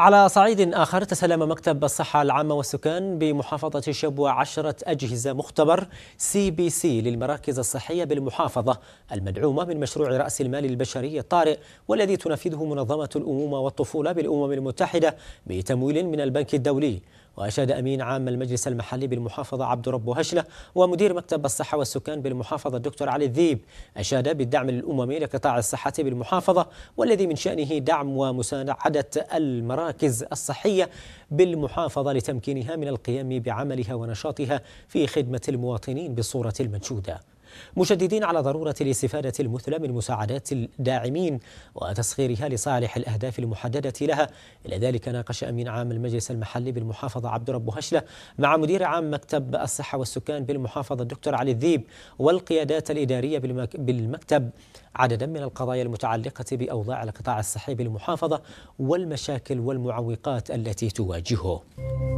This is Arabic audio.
على صعيد آخر تسلم مكتب الصحة العامة والسكان بمحافظة شبوة عشرة أجهزة مختبر سي بي سي للمراكز الصحية بالمحافظة المدعومة من مشروع رأس المال البشري الطارئ والذي تنفذه منظمة الأمومة والطفولة بالأمم المتحدة بتمويل من البنك الدولي وأشاد أمين عام المجلس المحلي بالمحافظة عبد رب هشلة ومدير مكتب الصحة والسكان بالمحافظة الدكتور علي الذيب أشاد بالدعم الأممي لقطاع الصحة بالمحافظة والذي من شأنه دعم ومساعدة المراكز الصحية بالمحافظة لتمكينها من القيام بعملها ونشاطها في خدمة المواطنين بالصورة المنشودة مشددين على ضرورة الاستفادة المثلى من مساعدات الداعمين وتسخيرها لصالح الأهداف المحددة لها إلى ذلك ناقش أمين عام المجلس المحلي بالمحافظة عبد رب هشلة مع مدير عام مكتب الصحة والسكان بالمحافظة الدكتور علي الذيب والقيادات الإدارية بالمكتب عددا من القضايا المتعلقة بأوضاع القطاع الصحي بالمحافظة والمشاكل والمعوقات التي تواجهه